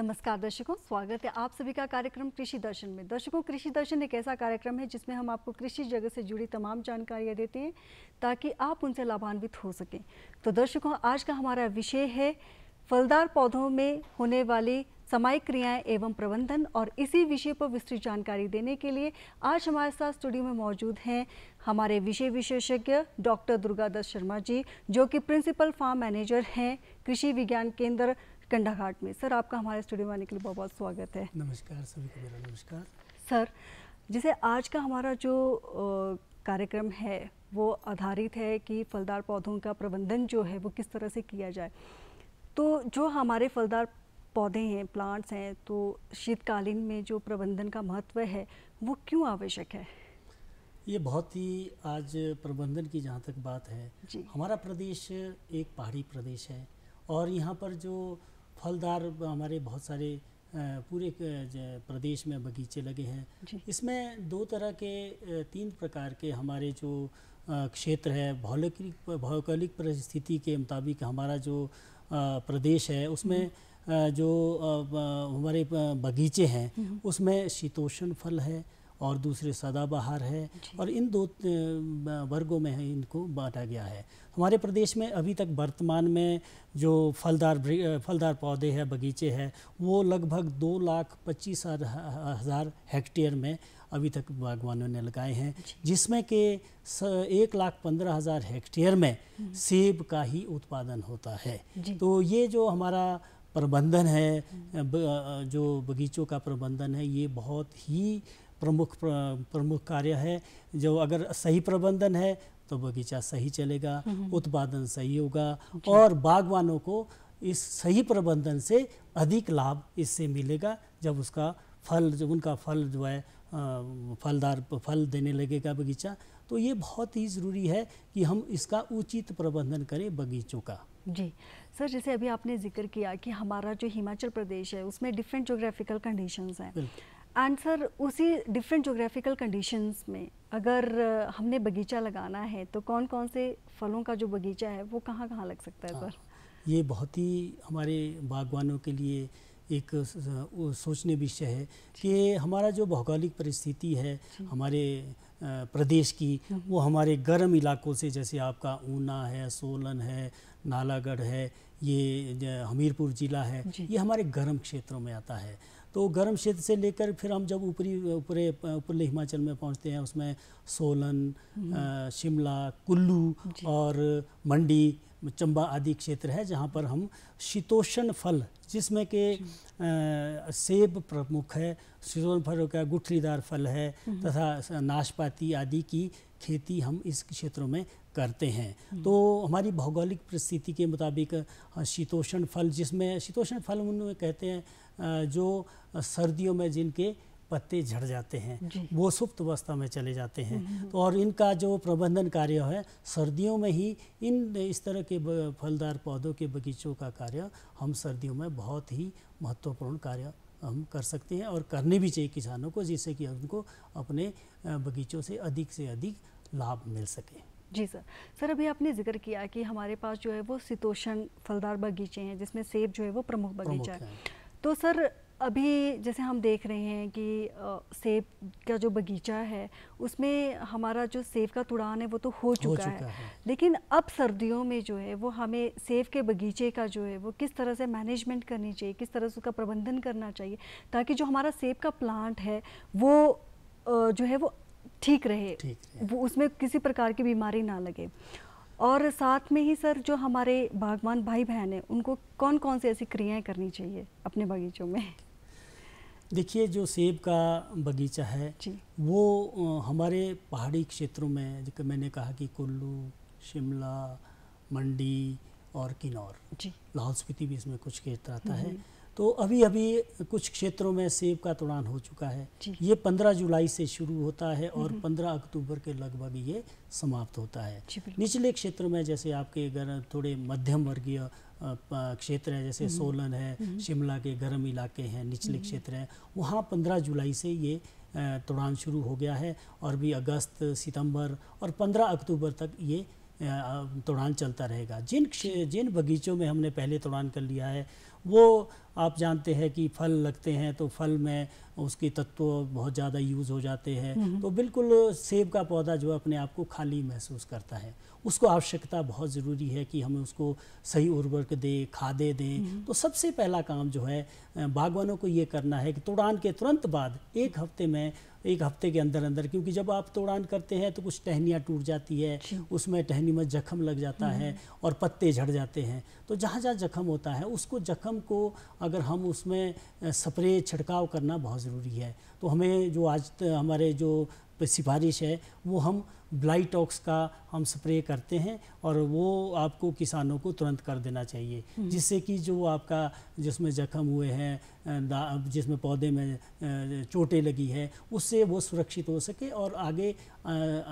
नमस्कार दर्शकों स्वागत है आप सभी का कार्यक्रम कृषि दर्शन में दर्शकों कृषि दर्शन एक ऐसा कार्यक्रम है जिसमें हम आपको कृषि जगत से जुड़ी तमाम जानकारियां देते हैं ताकि आप उनसे लाभान्वित हो सकें तो दर्शकों आज का हमारा विषय है फलदार पौधों में होने वाली समायिक क्रियाएं एवं प्रबंधन और इसी विषय पर विस्तृत जानकारी देने के लिए आज हमारे साथ स्टूडियो में मौजूद हैं हमारे विषय विशेषज्ञ डॉक्टर दुर्गादत्त शर्मा जी जो कि प्रिंसिपल फार्म मैनेजर हैं कृषि विज्ञान केंद्र कंडा घाट में सर आपका हमारे स्टूडियो में आने के लिए बहुत बहुत स्वागत है नमस्कार सभी को मेरा नमस्कार सर जैसे आज का हमारा जो कार्यक्रम है वो आधारित है कि फलदार पौधों का प्रबंधन जो है वो किस तरह से किया जाए तो जो हमारे फलदार पौधे हैं प्लांट्स हैं तो शीतकालीन में जो प्रबंधन का महत्व है वो क्यों आवश्यक है ये बहुत ही आज प्रबंधन की जहाँ तक बात है हमारा प्रदेश एक पहाड़ी प्रदेश है और यहाँ पर जो फलदार हमारे बहुत सारे पूरे प्रदेश में बगीचे लगे हैं इसमें दो तरह के तीन प्रकार के हमारे जो क्षेत्र है भौगोलिक भौगोलिक परिस्थिति के मुताबिक हमारा जो प्रदेश है उसमें हम्म। जो हमारे बगीचे हैं हम्म। उसमें शीतोष्ण फल है और दूसरे सदाबहार है और इन दो वर्गों में इनको बांटा गया है हमारे प्रदेश में अभी तक वर्तमान में जो फलदार फलदार पौधे हैं बगीचे हैं वो लगभग दो लाख पच्चीस हज़ार हेक्टेयर में अभी तक बागवानों ने लगाए हैं जिसमें के एक लाख पंद्रह हज़ार हेक्टेयर में हम्म। सेब का ही उत्पादन होता है तो ये जो हमारा प्रबंधन है हम्म। जो बगीचों का प्रबंधन है ये बहुत ही प्रमुख प्रमुख कार्य है जो अगर सही प्रबंधन है तो बगीचा सही चलेगा हम्म। उत्पादन सही होगा और बागवानों को इस सही प्रबंधन से अधिक लाभ इससे मिलेगा जब उसका फल जो उनका फल जो है फलदार फल देने लगेगा बगीचा तो ये बहुत ही ज़रूरी है कि हम इसका उचित प्रबंधन करें बगीचों का जी सर जैसे अभी आपने जिक्र किया कि हमारा जो हिमाचल प्रदेश है उसमें डिफरेंट जोग्राफिकल कंडीशंस हैं एंड सर उसी डिफरेंट जोग्राफिकल कंडीशंस में अगर हमने बगीचा लगाना है तो कौन कौन से फलों का जो बगीचा है वो कहाँ कहाँ लग सकता है सर हाँ, ये बहुत ही हमारे बागवानों के लिए एक सोचने विषय है कि हमारा जो भौगोलिक परिस्थिति है हमारे प्रदेश की हम्म। वो हमारे गर्म इलाकों से जैसे आपका ऊना है सोलन है नालागढ़ है ये हमीरपुर ज़िला है ये हमारे गर्म क्षेत्रों में आता है तो गर्म क्षेत्र से लेकर फिर हम जब ऊपरी पूरे ऊपरले हिमाचल में पहुंचते हैं उसमें सोलन हम्म। शिमला कुल्लू और मंडी चंबा आदि क्षेत्र है जहाँ पर हम शीतोषण फल जिसमें के आ, सेब प्रमुख है शीतोषण फल का गुठलीदार फल है हम्म। तथा नाशपाती आदि की खेती हम इस क्षेत्रों में करते हैं हम्म। तो हमारी भौगोलिक परिस्थिति के मुताबिक शीतोषण फल जिसमें शीतोषण फल उन कहते हैं जो सर्दियों में जिनके पत्ते झड़ जाते हैं वो सुप्त अवस्था में चले जाते हैं हम्म, हम्म। तो और इनका जो प्रबंधन कार्य है सर्दियों में ही इन इस तरह के फलदार पौधों के बगीचों का कार्य हम सर्दियों में बहुत ही महत्वपूर्ण कार्य हम कर सकते हैं और करने भी चाहिए किसानों को जिससे कि उनको अपने बगीचों से अधिक से अधिक लाभ मिल सके जी सर सर अभी आपने जिक्र किया कि हमारे पास जो है वो शीतोषण फलदार बगीचे हैं जिसमें सेब जो है वो प्रमुख बगीचा है तो सर अभी जैसे हम देख रहे हैं कि सेब का जो बगीचा है उसमें हमारा जो सेब का तुड़ान है वो तो हो चुका, हो चुका है।, है लेकिन अब सर्दियों में जो है वो हमें सेब के बगीचे का जो है वो किस तरह से मैनेजमेंट करनी चाहिए किस तरह से उसका प्रबंधन करना चाहिए ताकि जो हमारा सेब का प्लांट है वो जो है वो ठीक रहे, ठीक रहे। वो उसमें किसी प्रकार की बीमारी ना लगे और साथ में ही सर जो हमारे बागवान भाई बहन हैं उनको कौन कौन सी ऐसी क्रियाएं करनी चाहिए अपने बगीचों में देखिए जो सेब का बगीचा है वो हमारे पहाड़ी क्षेत्रों में जैसे मैंने कहा कि कुल्लू शिमला मंडी और किन्नौर लाहौल स्पीति भी इसमें कुछ क्षेत्र आता है हम्म। तो अभी अभी कुछ क्षेत्रों में सेब का तोड़ान हो चुका है ये 15 जुलाई से शुरू होता है और 15 अक्टूबर के लगभग ये समाप्त होता है निचले क्षेत्र में जैसे आपके अगर थोड़े मध्यम वर्गीय क्षेत्र है जैसे सोलन है शिमला के गर्म इलाके हैं निचले क्षेत्र हैं वहाँ 15 जुलाई से ये तोड़ान शुरू हो गया है और भी अगस्त सितंबर और पंद्रह अक्टूबर तक ये तोड़ान चलता रहेगा जिन जिन बगीचों में हमने पहले तोड़ान कर लिया है वो आप जानते हैं कि फल लगते हैं तो फल में उसके तत्व बहुत ज़्यादा यूज़ हो जाते हैं हम्म, हम्म। तो बिल्कुल सेब का पौधा जो है अपने आप को खाली महसूस करता है उसको आवश्यकता बहुत ज़रूरी है कि हमें उसको सही उर्वरक दें खादे दें हम्म, तो सबसे पहला काम जो है बागवानों को ये करना है कि तोड़ान के तुरंत बाद एक हफ्ते में एक हफ्ते के अंदर अंदर क्योंकि जब आप तोड़ान करते हैं तो कुछ टहनियाँ टूट जाती है उसमें टहनी में जख्म लग जाता है और पत्ते झड़ जाते हैं तो जहाँ जहाँ जख्म होता है उसको जख्म को अगर हम उसमें स्प्रे छिड़काव करना बहुत ज़रूरी है तो हमें जो आज हमारे जो सिफारिश है वो हम ब्लाइटॉक्स का हम स्प्रे करते हैं और वो आपको किसानों को तुरंत कर देना चाहिए हम्म। जिससे कि जो आपका जिसमें जख्म हुए हैं जिसमें पौधे में चोटें लगी है उससे वो सुरक्षित हो सके और आगे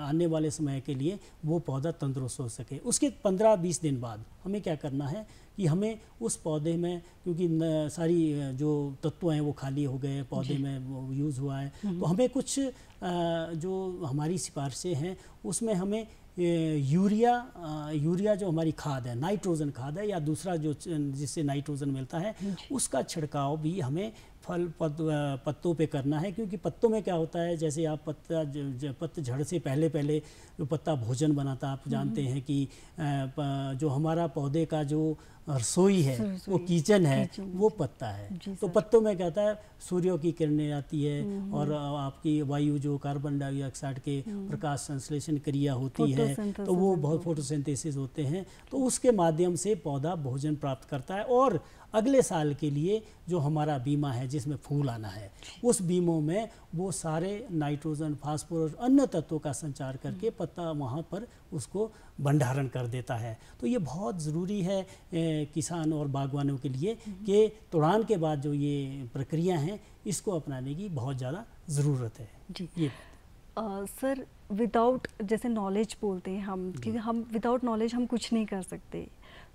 आने वाले समय के लिए वो पौधा तंदुरुस्त हो सके उसके 15-20 दिन बाद हमें क्या करना है कि हमें उस पौधे में क्योंकि सारी जो तत्व हैं वो खाली हो गए पौधे में वो यूज़ हुआ है हम्म। तो हमें कुछ जो हमारी सिफारशें हैं उसमें हमें यूरिया यूरिया जो हमारी खाद है नाइट्रोजन खाद है या दूसरा जो जिससे नाइट्रोजन मिलता है उसका छिड़काव भी हमें फल पत, पत्तों पे करना है क्योंकि पत्तों में क्या होता है जैसे आप पत्ता पत्त झड़ से पहले पहले जो पत्ता भोजन बनाता आप जानते हम्म। हैं कि जो हमारा पौधे का जो रसोई है वो किचन है वो पत्ता है तो पत्तों में कहता है सूर्य की किरणें आती है हम्म। और आपकी वायु जो कार्बन डाइऑक्साइड के हम्म। प्रकाश संश्लेषण क्रिया होती है तो वो बहुत फोटोसिंथेसिस होते हैं तो उसके माध्यम से पौधा भोजन प्राप्त करता है और अगले साल के लिए जो हमारा बीमा है जिसमें फूल आना है उस बीमों में वो सारे नाइट्रोजन फास्फोरस अन्य तत्वों का संचार करके हम्म। पत्ता वहाँ पर उसको भंडारण कर देता है तो ये बहुत ज़रूरी है किसान और बागवानों के लिए हम्म। कि तुड़ान के बाद जो ये प्रक्रिया हैं इसको अपनाने की बहुत ज़्यादा ज़रूरत है जी ये सर विदाउट जैसे नॉलेज बोलते हैं हम कि हम विदाउट नॉलेज हम कुछ नहीं कर सकते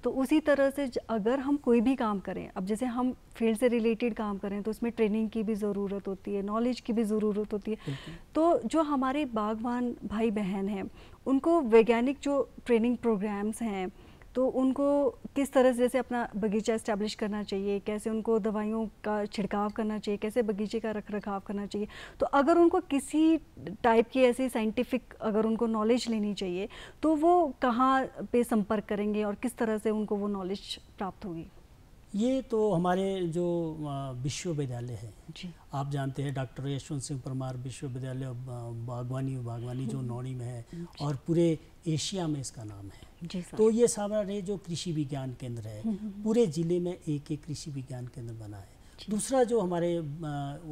तो उसी तरह से अगर हम कोई भी काम करें अब जैसे हम फील्ड से रिलेटेड काम करें तो उसमें ट्रेनिंग की भी ज़रूरत होती है नॉलेज की भी ज़रूरत होती है तो जो हमारे बागवान भाई बहन हैं उनको वैज्ञानिक जो ट्रेनिंग प्रोग्राम्स हैं तो उनको किस तरह से जैसे अपना बगीचा इस्टेब्लिश करना चाहिए कैसे उनको दवाइयों का छिड़काव करना चाहिए कैसे बगीचे का रख रखाव करना चाहिए तो अगर उनको किसी टाइप की ऐसी साइंटिफिक अगर उनको नॉलेज लेनी चाहिए तो वो कहाँ पे संपर्क करेंगे और किस तरह से उनको वो नॉलेज प्राप्त होगी ये तो हमारे जो विश्वविद्यालय है जी। आप जानते हैं डॉक्टर यशवंत सिंह परमार विश्वविद्यालय बागवानी बागवानी जो नौड़ी में है और पूरे एशिया में इसका नाम है जी तो ये सारा जो कृषि विज्ञान केंद्र है हम्म, हम्म, हम्म। पूरे ज़िले में एक एक कृषि विज्ञान केंद्र बना है दूसरा जो हमारे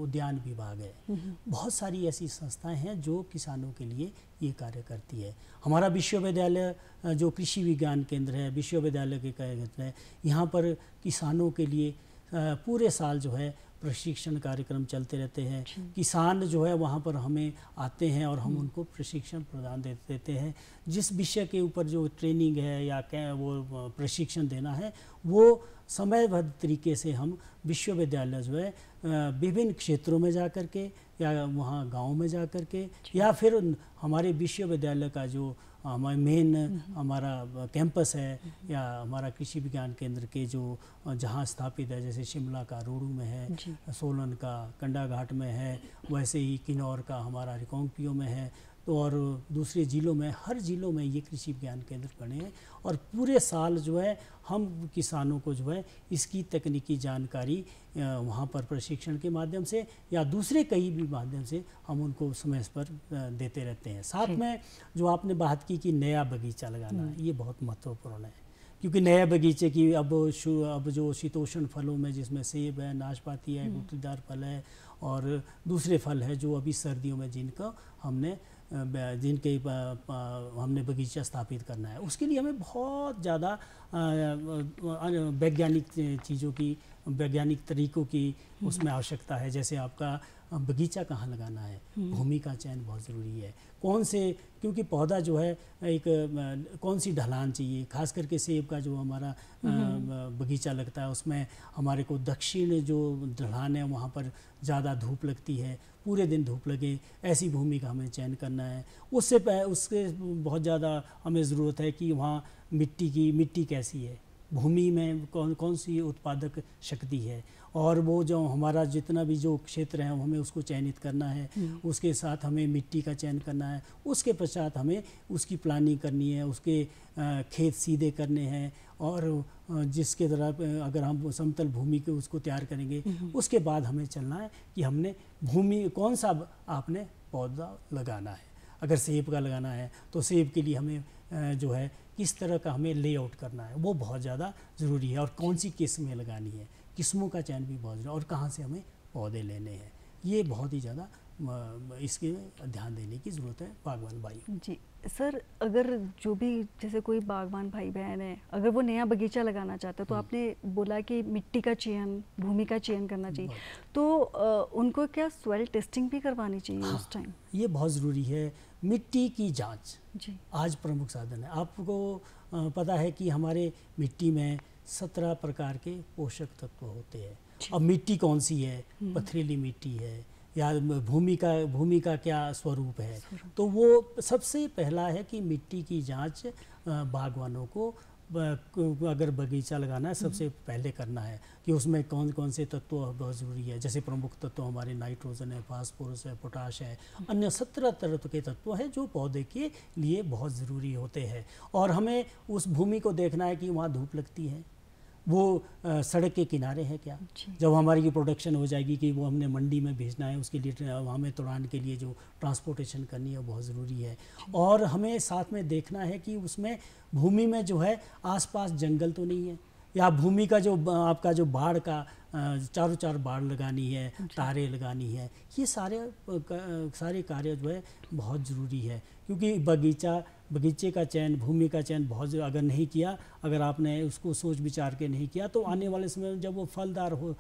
उद्यान विभाग है बहुत सारी ऐसी संस्थाएं हैं जो किसानों के लिए ये कार्य करती है हमारा विश्वविद्यालय जो कृषि विज्ञान केंद्र है विश्वविद्यालय के केंद्र है यहाँ पर किसानों के लिए पूरे साल जो है प्रशिक्षण कार्यक्रम चलते रहते हैं अच्छा। किसान जो है वहाँ पर हमें आते हैं और हम हम्म। उनको प्रशिक्षण प्रदान दे देते हैं जिस विषय के ऊपर जो ट्रेनिंग है या क्या वो प्रशिक्षण देना है वो समयबद्ध तरीके से हम विश्वविद्यालय जो है विभिन्न क्षेत्रों में जा कर के या वहाँ गाँव में जा कर के अच्छा। या फिर हमारे विश्वविद्यालय का जो हमारे मेन हम्म। हमारा कैंपस है या हमारा कृषि विज्ञान केंद्र के जो जहाँ स्थापित है जैसे शिमला का रोडू में है सोलन का कंडा घाट में है वैसे ही किन्नौर का हमारा रिकोंगपियो में है और दूसरे ज़िलों में हर ज़िलों में ये कृषि विज्ञान केंद्र बने हैं और पूरे साल जो है हम किसानों को जो है इसकी तकनीकी जानकारी वहाँ पर प्रशिक्षण के माध्यम से या दूसरे कई भी माध्यम से हम उनको समय पर देते रहते हैं साथ में जो आपने बात की कि नया बगीचा लगाना हम्म। ये बहुत महत्वपूर्ण है क्योंकि नए बगीचे की अब अब जो शीतोषण फलों में जिसमें सेब है नाशपाती है हम्म। गुटलीदार फल है और दूसरे फल है जो अभी सर्दियों में जिनका हमने जिनके हमने बगीचा स्थापित करना है उसके लिए हमें बहुत ज़्यादा वैज्ञानिक चीज़ों की वैज्ञानिक तरीकों की हम्म। उसमें आवश्यकता है जैसे आपका बगीचा कहाँ लगाना है हम्म। भूमि का चयन बहुत ज़रूरी है कौन से क्योंकि पौधा जो है एक कौन सी ढलान चाहिए खास करके सेब का जो हमारा हम्म। बगीचा लगता है उसमें हमारे को दक्षिण जो ढलान है वहाँ पर ज़्यादा धूप लगती है पूरे दिन धूप लगे ऐसी भूमि का हमें चयन करना है उससे उसके बहुत ज़्यादा हमें ज़रूरत है कि वहाँ मिट्टी की मिट्टी कैसी है भूमि में कौन कौन सी उत्पादक शक्ति है और वो जो हमारा जितना भी जो क्षेत्र है हमें उसको चयनित करना है हम्म। उसके साथ हमें मिट्टी का चयन करना है उसके पश्चात हमें उसकी प्लानिंग करनी है उसके खेत सीधे करने हैं और जिसके द्वारा अगर हम समतल भूमि के उसको तैयार करेंगे उसके बाद हमें चलना है कि हमने भूमि कौन सा आपने पौधा लगाना है अगर सेब का लगाना है तो सेब के लिए हमें जो है किस तरह का हमें लेआउट करना है वो बहुत ज़्यादा ज़रूरी है और कौन सी किस्में लगानी है किस्मों का चयन भी बहुत ज़रूरी और कहाँ से हमें पौधे लेने हैं ये बहुत ही ज़्यादा इसके ध्यान देने की ज़रूरत है बागवान भाई जी सर अगर जो भी जैसे कोई बागवान भाई बहन है अगर वो नया बगीचा लगाना चाहता है तो हम्म। आपने बोला कि मिट्टी का चयन भूमि का चयन करना चाहिए तो आ, उनको क्या सोयल टेस्टिंग भी करवानी चाहिए हाँ, उस टाइम ये बहुत ज़रूरी है मिट्टी की जांच जी आज प्रमुख साधन है आपको पता है कि हमारे मिट्टी में सत्रह प्रकार के पोषक तत्व होते हैं अब मिट्टी कौन सी है हम्म। पथरीली मिट्टी है या भूमि का भूमि का क्या स्वरूप है तो वो सबसे पहला है कि मिट्टी की जांच बागवानों को अगर बगीचा लगाना है सबसे हम्म। पहले करना है कि उसमें कौन कौन से तत्व बहुत ज़रूरी है जैसे प्रमुख तत्व हमारे नाइट्रोजन है फास्फोरस है पोटाश है हम्म। अन्य सत्रह तत्व के तत्व हैं जो पौधे के लिए बहुत ज़रूरी होते हैं और हमें उस भूमि को देखना है कि वहाँ धूप लगती है वो सड़क के किनारे हैं क्या जब हमारी ये प्रोडक्शन हो जाएगी कि वो हमने मंडी में भेजना है उसके लिए में तोड़ान के लिए जो ट्रांसपोर्टेशन करनी है वो बहुत ज़रूरी है और हमें साथ में देखना है कि उसमें भूमि में जो है आसपास जंगल तो नहीं है या भूमि का जो आपका जो बाढ़ का चारों चार बाढ़ लगानी है तारे लगानी है ये सारे सारे कार्य जो है बहुत ज़रूरी है क्योंकि बगीचा बगीचे का चयन भूमि का चयन बहुत अगर नहीं किया अगर आपने उसको सोच विचार के नहीं किया तो आने वाले समय में जब वो फलदार हो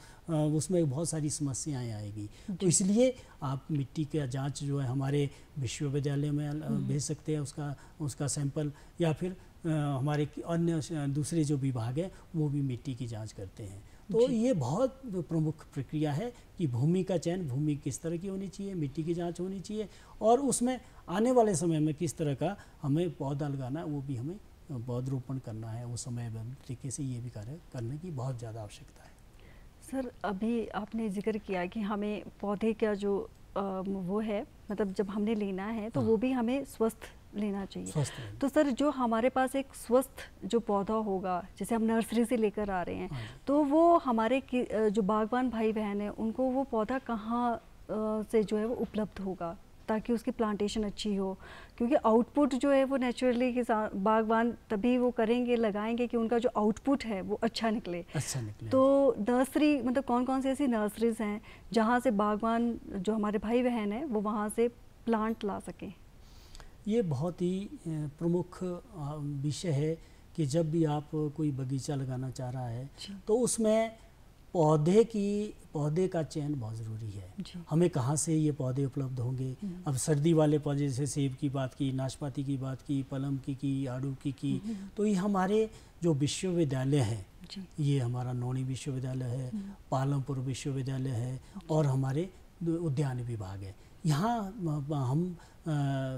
उसमें बहुत सारी समस्याएं आएगी तो इसलिए आप मिट्टी का जांच जो है हमारे विश्वविद्यालय में हम्म। भेज सकते हैं उसका उसका सैंपल या फिर हमारे अन्य दूसरे जो विभाग है वो भी मिट्टी की जाँच करते हैं तो ये बहुत प्रमुख प्रक्रिया है कि भूमि का चयन भूमि किस तरह की होनी चाहिए मिट्टी की जांच होनी चाहिए और उसमें आने वाले समय में किस तरह का हमें पौधा लगाना वो भी हमें पौधरोपण करना है उस समय तरीके से ये भी कार्य करने की बहुत ज़्यादा आवश्यकता है सर अभी आपने जिक्र किया कि हमें पौधे का जो आ, वो है मतलब जब हमने लेना है तो हाँ। वो भी हमें स्वस्थ लेना चाहिए तो सर जो हमारे पास एक स्वस्थ जो पौधा होगा जैसे हम नर्सरी से लेकर आ रहे हैं हाँ तो वो हमारे जो बागवान भाई बहन हैं उनको वो पौधा कहाँ से जो है वो उपलब्ध होगा ताकि उसकी प्लांटेशन अच्छी हो क्योंकि आउटपुट जो है वो नेचुरली किसान बागवान तभी वो करेंगे लगाएंगे कि उनका जो आउटपुट है वो अच्छा निकले अच्छा निकले तो नर्सरी हाँ मतलब कौन कौन सी ऐसी नर्सरीज हैं जहाँ से बागवान जो हमारे भाई बहन हैं वो वहाँ से प्लांट ला सकें ये बहुत ही प्रमुख विषय है कि जब भी आप कोई बगीचा लगाना चाह रहा है तो उसमें पौधे की पौधे का चयन बहुत ज़रूरी है हमें कहाँ से ये पौधे उपलब्ध होंगे हम्म। अब सर्दी वाले पौधे जैसे सेब की बात की नाशपाती की बात की पलम की की आड़ू की की हम्म, हम्म। तो ये हमारे जो विश्वविद्यालय हैं ये हमारा नौणी विश्वविद्यालय है पालमपुर विश्वविद्यालय है और हमारे उद्यान विभाग है यहाँ हम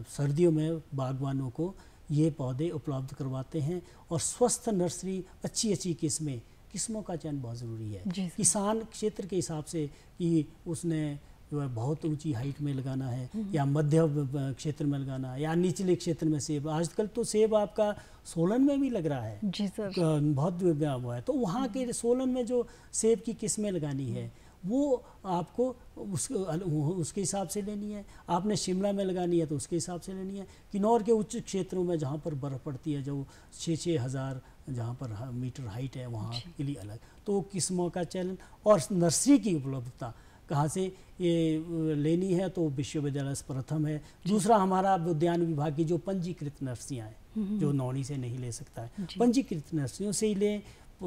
सर्दियों में बागवानों को ये पौधे उपलब्ध करवाते हैं और स्वस्थ नर्सरी अच्छी अच्छी किस्में किस्मों का चयन बहुत ज़रूरी है किसान क्षेत्र के हिसाब से कि उसने जो है बहुत ऊंची हाइट में लगाना है हम्म। या मध्य क्षेत्र में लगाना है या निचले क्षेत्र में सेब आजकल तो सेब आपका सोलन में भी लग रहा है जी सर बहुत हुआ है तो वहाँ हम्म। के सोलन में जो सेब की किस्में लगानी है वो आपको उस उसके हिसाब से लेनी है आपने शिमला में लगानी है तो उसके हिसाब से लेनी है किन्नौर के उच्च क्षेत्रों में जहाँ पर बर्फ़ पड़ती है जो छः छः हज़ार जहाँ पर मीटर हाइट है वहाँ के लिए अलग तो किस्मों का चैलेंज और नर्सरी की उपलब्धता कहाँ से ये लेनी है तो विश्वविद्यालय प्रथम है दूसरा हमारा उद्यान विभाग की जो पंजीकृत नर्सरियाँ हैं हम्म, हम्म। जो नौनी से नहीं ले सकता है पंजीकृत नर्सरियों से ही लें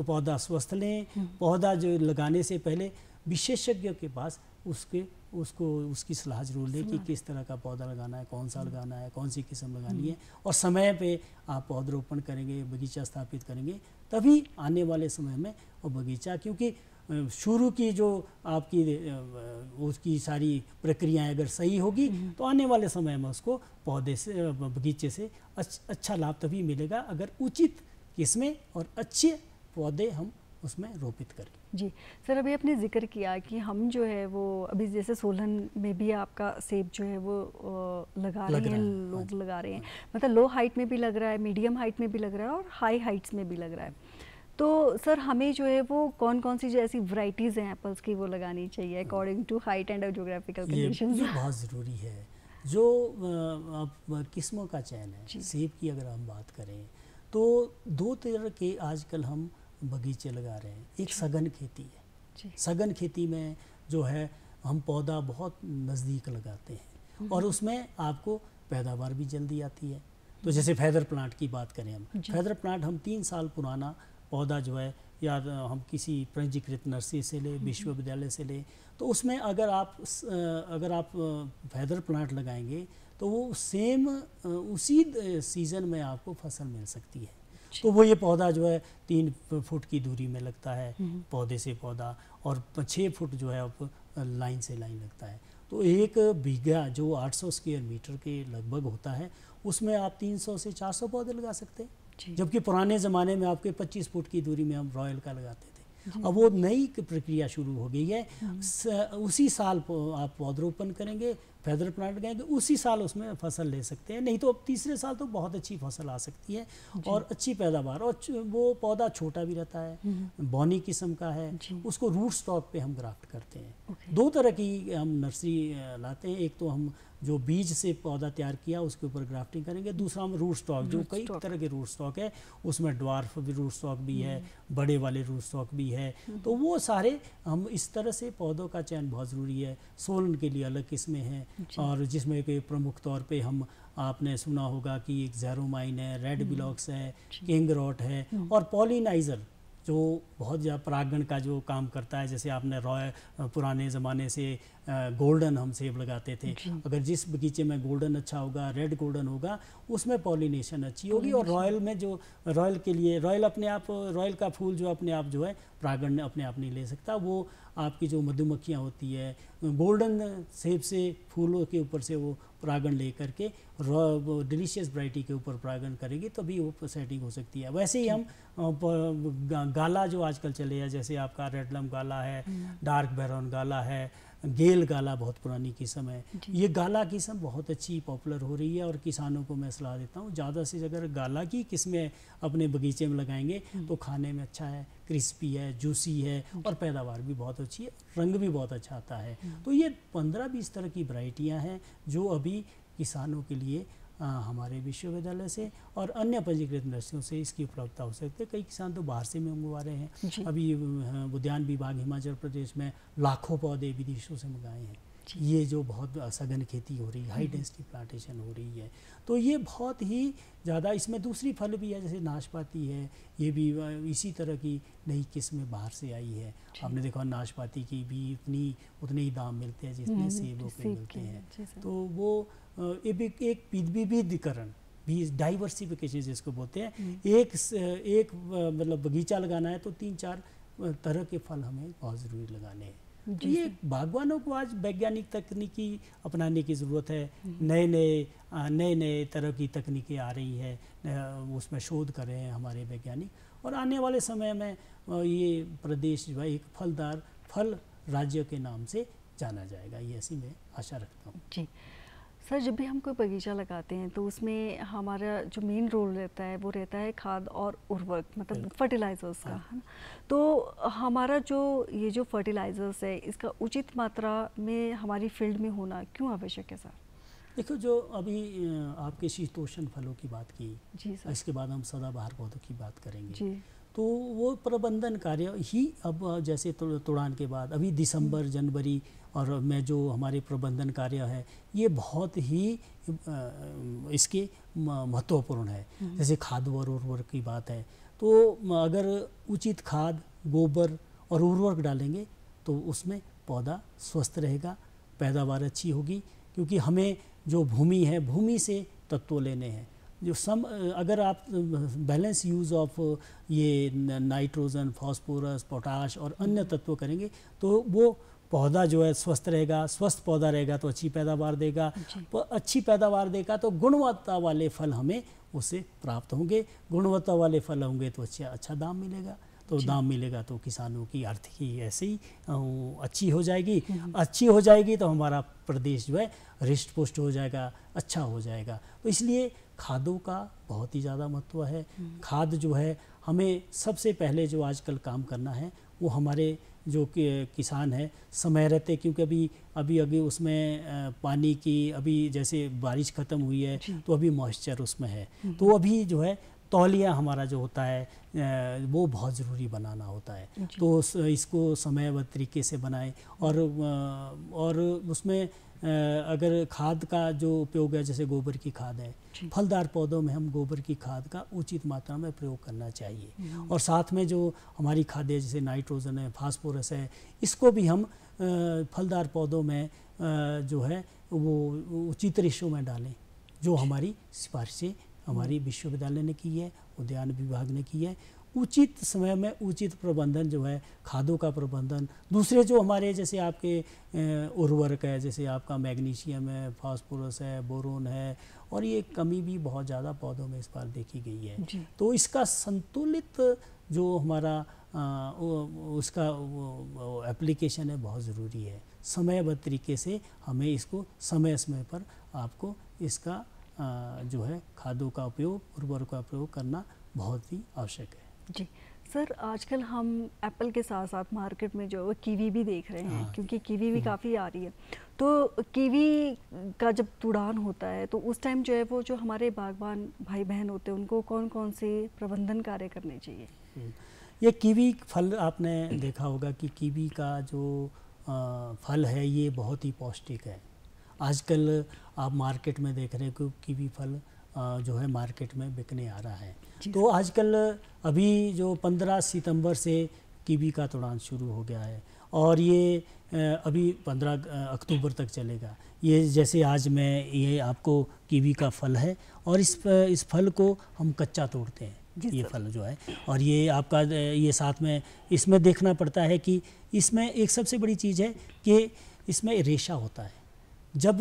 पौधा स्वस्थ लें हम्म। पौधा जो लगाने से पहले विशेषज्ञ के पास उसके उसको उसकी सलाह जरूर लें कि किस तरह का पौधा लगाना है कौन सा हम्म। लगाना है कौन सी किस्म लगानी हम्म। है और समय पे आप पौधरोपण करेंगे बगीचा स्थापित करेंगे तभी आने वाले समय में वो बगीचा क्योंकि शुरू की जो आपकी उसकी सारी प्रक्रियाएं अगर सही होगी हम्म। तो आने वाले समय में उसको पौधे से बगीचे से अच्छा लाभ तभी मिलेगा अगर उचित किस्में और अच्छे पौधे हम उसमें रोपित करें जी सर अभी आपने जिक्र किया कि हम जो है वो अभी जैसे सोलन में भी आपका सेब जो है वो लगा लग रहे हैं लोग हाँ लगा रहे हैं मतलब लो हाइट में भी लग रहा है मीडियम हाइट में भी लग रहा है और हाई हाइट्स में भी लग रहा है तो सर हमें जो है वो कौन कौन सी जो ऐसी वराइटीज़ हैं एप्पल्स की वो लगानी चाहिए according to height and geographical condition बहुत ज़रूरी है जो आप किस्मों का चयन है सेब की अगर हम बात करें तो दो तरह के आजकल हम बगीचे लगा रहे हैं एक सघन खेती है सघन खेती में जो है हम पौधा बहुत नज़दीक लगाते हैं हम्म। और उसमें आपको पैदावार भी जल्दी आती है तो हम्म। जैसे फैदर प्लांट की बात करें हम फैदर प्लांट हम तीन साल पुराना पौधा जो है या हम किसी पंजीकृत नर्सरी से लें हम्म। विश्वविद्यालय से लें तो उसमें अगर आप अगर आप फैदर प्लांट लगाएंगे तो वो सेम उसी सीज़न में आपको फसल मिल सकती है तो वो ये पौधा जो है तीन फुट की दूरी में लगता है हम्म। पौधे से पौधा और छः फुट जो है अब लाइन से लाइन लगता है तो एक बीघा जो 800 स्क्वेयर मीटर के लगभग होता है उसमें आप 300 से 400 पौधे लगा सकते हैं जबकि पुराने ज़माने में आपके 25 फुट की दूरी में हम रॉयल का लगाते थे अब वो नई प्रक्रिया शुरू हो गई है हम्म। उसी साल आप पौधरोपण करेंगे फेदर प्लांट गए तो उसी साल उसमें फसल ले सकते हैं नहीं तो अब तीसरे साल तो बहुत अच्छी फसल आ सकती है और अच्छी पैदावार और वो पौधा छोटा भी रहता है हम्म। बौनी किस्म का है उसको रूट स्टॉक पे हम ग्राफ्ट करते हैं दो तरह की हम नर्सरी लाते हैं एक तो हम जो बीज से पौधा तैयार किया उसके ऊपर ग्राफ्टिंग करेंगे दूसरा हम रूट स्टॉक जो कई तरह के रूट स्टॉक है उसमें ड्वार्फ भी रूट स्टॉक भी है हम्म। बड़े वाले रूट स्टॉक भी है हम्म। तो वो सारे हम इस तरह से पौधों का चयन बहुत ज़रूरी है सोलन के लिए अलग किस्में हैं और जिसमें कि प्रमुख तौर पर हम आपने सुना होगा कि एक जैरोमाइन है रेड ब्लॉक्स हम्म। है किंग रॉट है और पॉलिनाइजर जो बहुत ज़्यादा परागण का जो काम करता है जैसे आपने रॉय पुराने ज़माने से गोल्डन हम सेब लगाते थे अगर जिस बगीचे में गोल्डन अच्छा होगा रेड गोल्डन होगा उसमें पॉलिनेशन अच्छी होगी और रॉयल में जो रॉयल के लिए रॉयल अपने आप रॉयल का फूल जो अपने आप जो है प्रागण अपने आप नहीं ले सकता वो आपकी जो मधुमक्खियाँ होती है गोल्डन सेब से फूलों के ऊपर से वो प्रागण ले करके डिलीशियस वराइटी के ऊपर प्रागण करेगी तभी वो सेटिंग हो सकती है वैसे ही हम गाला जो आजकल चले हैं जैसे आपका रेडलम गाला है हम्म। डार्क बैरन गाला है गेल गाला बहुत पुरानी किस्म है ये गाला किस्म बहुत अच्छी पॉपुलर हो रही है और किसानों को मैं सलाह देता हूँ ज़्यादा से अगर गाला की किस्में अपने बगीचे में लगाएंगे हम्म। तो खाने में अच्छा है क्रिस्पी है जूसी है हम्म। और पैदावार भी बहुत अच्छी है रंग भी बहुत अच्छा आता है हम्म। तो ये पंद्रह बीस तरह की वराइटियाँ हैं जो अभी किसानों के लिए हमारे विश्वविद्यालय से और अन्य पंजीकृत नर्सियों से इसकी उपलब्धता हो सकती है कई किसान तो बाहर से मंगवा रहे हैं अभी उद्यान विभाग हिमाचल प्रदेश में लाखों पौधे विदेशों से मंगाए हैं ये जो बहुत सघन खेती हो रही है हाई डेंसिटी प्लांटेशन हो रही है तो ये बहुत ही ज़्यादा इसमें दूसरी फल भी है जैसे नाशपाती है ये भी इसी तरह की नई किस्में बाहर से आई है आपने देखा नाशपाती की भी इतनी उतने ही दाम मिलते हैं जितने हम्म, सेबों के मिलते हैं तो वो एक एक विविधीकरण भी डाइवर्सिफिकेशन जिसको बोलते हैं हम्म। एक एक मतलब बगीचा लगाना है तो तीन चार तरह के फल हमें बहुत ज़रूरी लगाने हैं तो ये बागवानों को आज वैज्ञानिक तकनीकी अपनाने की ज़रूरत है नए नए नए नए तरह की तकनीकें आ रही है उसमें शोध कर रहे हैं हमारे वैज्ञानिक और आने वाले समय में ये प्रदेश जो है एक फलदार फल राज्य के नाम से जाना जाएगा ये ऐसी मैं आशा रखता हूँ जी सर जब भी हम कोई बगीचा लगाते हैं तो उसमें हमारा जो मेन रोल रहता है वो रहता है खाद और उर्वरक मतलब फर्टिलाइज़र्स का हाँ। है ना तो हमारा जो ये जो फर्टिलाइज़र्स है इसका उचित मात्रा में हमारी फील्ड में होना क्यों आवश्यक है सर देखो जो अभी आपके शीतोषण फलों की बात की जी सर इसके बाद हम सदाबहार पौधों की बात करेंगे जी तो वो प्रबंधन कार्य ही अब जैसे तुड़ान के बाद अभी दिसंबर जनवरी और मैं जो हमारे प्रबंधन कार्य है ये बहुत ही इसके महत्वपूर्ण है हम्म। जैसे खाद और उर्वरक की बात है तो अगर उचित खाद गोबर और उर्वरक डालेंगे तो उसमें पौधा स्वस्थ रहेगा पैदावार अच्छी होगी क्योंकि हमें जो भूमि है भूमि से तत्व लेने हैं जो सम अगर आप बैलेंस यूज़ ऑफ ये नाइट्रोजन फॉस्फोरस पोटाश और अन्य हम्म। तत्व करेंगे तो वो पौधा जो है स्वस्थ रहेगा स्वस्थ पौधा रहेगा तो अच्छी पैदावार देगा अच्छी पैदावार देगा तो गुणवत्ता वाले फल हमें उसे प्राप्त होंगे गुणवत्ता वाले फल होंगे तो अच्छा अच्छा दाम मिलेगा तो दाम मिलेगा तो किसानों की आर्थिकी ऐसे ही अच्छी हो जाएगी अच्छी हो जाएगी तो हमारा प्रदेश जो है हृष्ट पुष्ट हो जाएगा अच्छा हो जाएगा तो इसलिए खादों का बहुत ही ज़्यादा महत्व है हम्म। खाद जो है हमें सबसे पहले जो आजकल काम करना है वो हमारे जो कि किसान है समय रहते क्योंकि अभी अभी अभी उसमें पानी की अभी जैसे बारिश ख़त्म हुई है तो अभी मॉइस्चर उसमें है तो अभी जो है तौलिया हमारा जो होता है वो बहुत ज़रूरी बनाना होता है तो इसको समयबद्ध तरीके से बनाए और और उसमें अगर खाद का जो उपयोग है जैसे गोबर की खाद है फलदार पौधों में हम गोबर की खाद का उचित मात्रा में प्रयोग करना चाहिए हम्म। और साथ में जो हमारी खादें जैसे नाइट्रोजन है फास्फोरस है इसको भी हम फलदार पौधों में जो है वो उचित रेशो में डालें जो हमारी सिफारिशें हमारी विश्वविद्यालय ने की है उद्यान विभाग ने की है उचित समय में उचित प्रबंधन जो है खादों का प्रबंधन दूसरे जो हमारे जैसे आपके उर्वरक है जैसे आपका मैग्नीशियम है फास्फोरस है बोरोन है और ये कमी भी बहुत ज़्यादा पौधों में इस बार देखी गई है तो इसका संतुलित जो हमारा आ, उसका एप्लीकेशन है बहुत ज़रूरी है समयबद्ध तरीके से हमें इसको समय समय पर आपको इसका जो है खादों का उपयोग उर्वरक का उपयोग करना बहुत ही आवश्यक है जी सर आजकल हम एप्पल के साथ साथ मार्केट में जो है कीवी भी देख रहे हैं हाँ। क्योंकि कीवी भी हम्म। काफ़ी आ रही है तो कीवी का जब तुड़ान होता है तो उस टाइम जो है वो जो हमारे बागवान भाई बहन होते हैं उनको कौन कौन से प्रबंधन कार्य करने चाहिए हम्म। ये कीवी फल आपने देखा होगा कि कीवी का जो आ, फल है ये बहुत ही पौष्टिक है आजकल आप मार्केट में देख रहे हो कि भी फल जो है मार्केट में बिकने आ रहा है तो आजकल अभी जो 15 सितंबर से कीवी का तोड़ान शुरू हो गया है और ये अभी 15 अक्टूबर तक चलेगा ये जैसे आज मैं ये आपको कीवी का फल है और इस इस फल को हम कच्चा तोड़ते हैं ये फल जो है और ये आपका ये साथ में इसमें देखना पड़ता है कि इसमें एक सबसे बड़ी चीज़ है कि इसमें रेशा होता है जब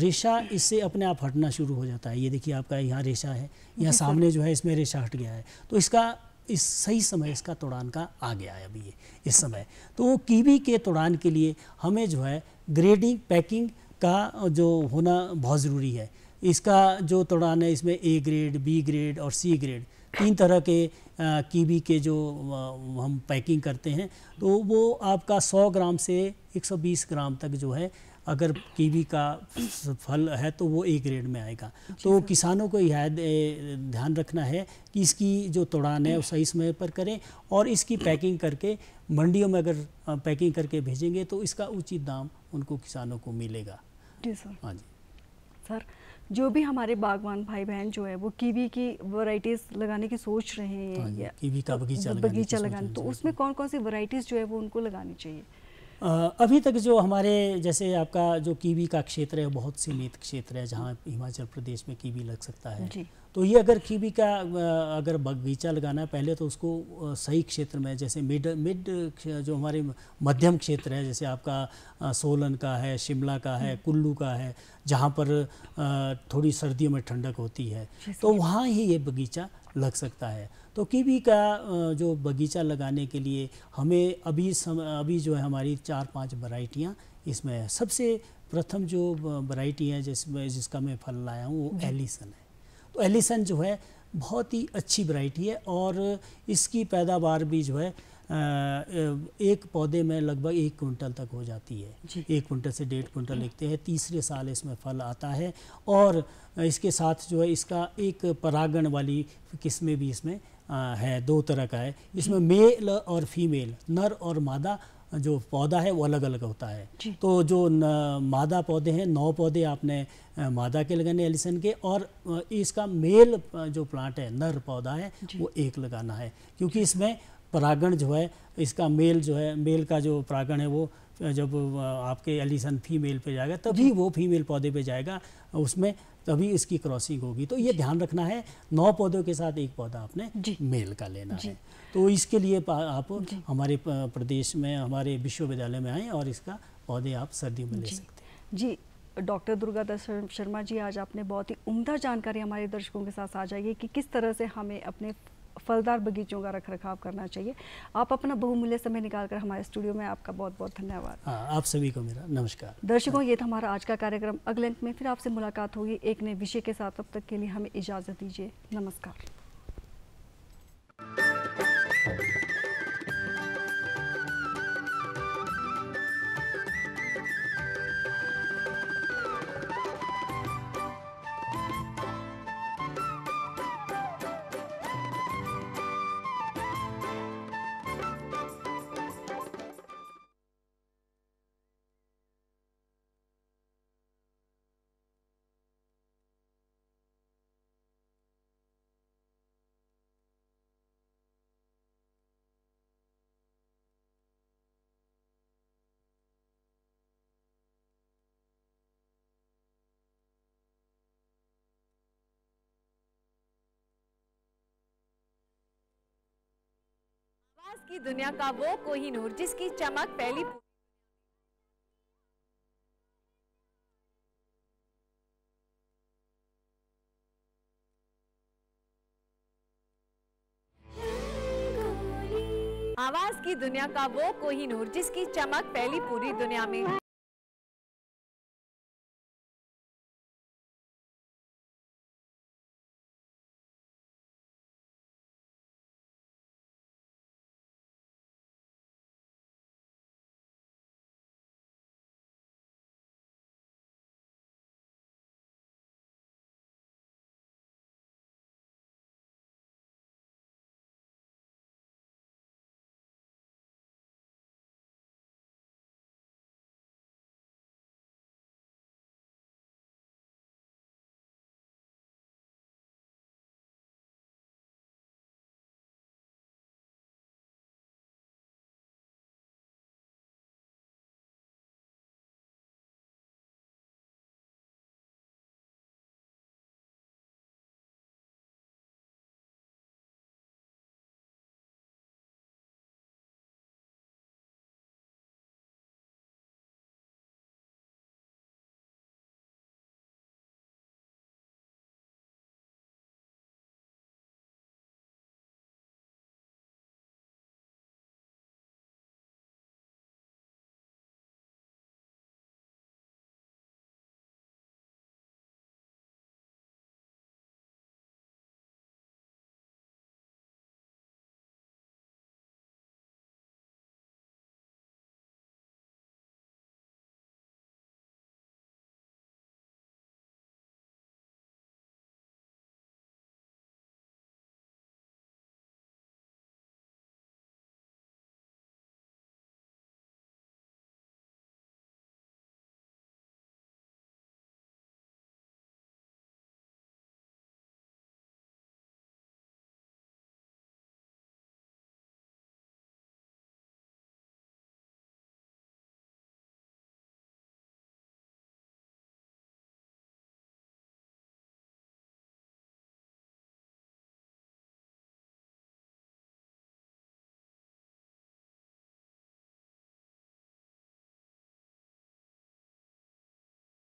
रेशा इससे अपने आप हटना शुरू हो जाता है ये देखिए आपका यहाँ रेशा है यहाँ सामने जो है इसमें रेशा हट गया है तो इसका इस सही समय इसका तोड़ान का आ गया है अभी ये इस समय तो कीवी के तोड़ान के लिए हमें जो है ग्रेडिंग पैकिंग का जो होना बहुत ज़रूरी है इसका जो तोड़ान है इसमें ए ग्रेड बी ग्रेड और सी ग्रेड तीन तरह के आ, कीवी के जो आ, हम पैकिंग करते हैं तो वो आपका 100 ग्राम से 120 ग्राम तक जो है अगर कीवी का फल है तो वो ए ग्रेड में आएगा तो किसानों को यह ध्यान रखना है कि इसकी जो तोड़ान है वो सही समय पर करें और इसकी पैकिंग करके मंडियों में अगर पैकिंग करके भेजेंगे तो इसका उचित दाम उनको किसानों को मिलेगा जी सर हाँ जी सर जो भी हमारे बागवान भाई बहन जो है वो कीवी की वराइटीज लगाने की सोच रहे हैं हाँ, या कीवी का तो बगीचा तो, लगाने तो उसमें कौन कौन सी वराइटीज जो है वो उनको लगानी चाहिए अभी तक जो हमारे जैसे आपका जो कीवी का क्षेत्र है बहुत सीमित क्षेत्र है जहाँ हिमाचल प्रदेश में कीवी लग सकता है तो ये अगर कीवी का अगर बगीचा लगाना है पहले तो उसको सही क्षेत्र में जैसे मिड मिड जो हमारे मध्यम क्षेत्र है जैसे आपका सोलन का है शिमला का है हम्म। कुल्लू का है जहाँ पर थोड़ी सर्दियों में ठंडक होती है तो वहाँ ही ये बगीचा लग सकता है तो कीवी का जो बगीचा लगाने के लिए हमें अभी सम, अभी जो है हमारी चार पांच वराइटियाँ इसमें है सबसे प्रथम जो वराइटी है जिसमें जिसका मैं फल लाया हूँ वो एलिसन है तो एलिसन जो है बहुत ही अच्छी वराइटी है और इसकी पैदावार भी जो है एक पौधे में लगभग एक क्विंटल तक हो जाती है एक क्विंटल से डेढ़ क्विंटल हम्म। लिखते हैं तीसरे साल इसमें फल आता है और इसके साथ जो है इसका एक परागण वाली किस्में भी इसमें है दो तरह का है इसमें हम्म। मेल और फीमेल नर और मादा जो पौधा है वो अलग अलग होता है तो जो न, मादा पौधे हैं नौ पौधे आपने मादा के लगाने एलिसन के और इसका मेल जो प्लांट है नर पौधा है वो एक लगाना है क्योंकि इसमें परागण जो है इसका मेल जो है मेल का जो परागण है वो जब आपके एलिसन फीमेल पे जाएगा तभी वो फीमेल पौधे पे जाएगा उसमें तभी इसकी क्रॉसिंग होगी तो ये ध्यान रखना है नौ पौधों के साथ एक पौधा आपने मेल का लेना है तो इसके लिए आप हमारे प्रदेश में हमारे विश्वविद्यालय में आएँ और इसका पौधे आप सर्दियों में ले सकते हैं जी डॉक्टर दुर्गा दत्त शर्मा जी आज आपने बहुत ही उम्दा जानकारी हमारे दर्शकों के साथ आ जाइए कि किस तरह से हमें अपने फलदार बगीचों का रख रखाव करना चाहिए आप अपना बहुमूल्य समय निकाल कर हमारे स्टूडियो में आपका बहुत बहुत धन्यवाद हाँ, आप सभी को मेरा नमस्कार दर्शकों ये था हमारा आज का कार्यक्रम अगले अंक में फिर आपसे मुलाकात होगी एक नए विषय के साथ अब तक के लिए हमें इजाज़त दीजिए नमस्कार आज की दुनिया का वो नूर जिसकी चमक पहली आवाज की दुनिया का वो नूर जिसकी चमक पहली पूरी दुनिया में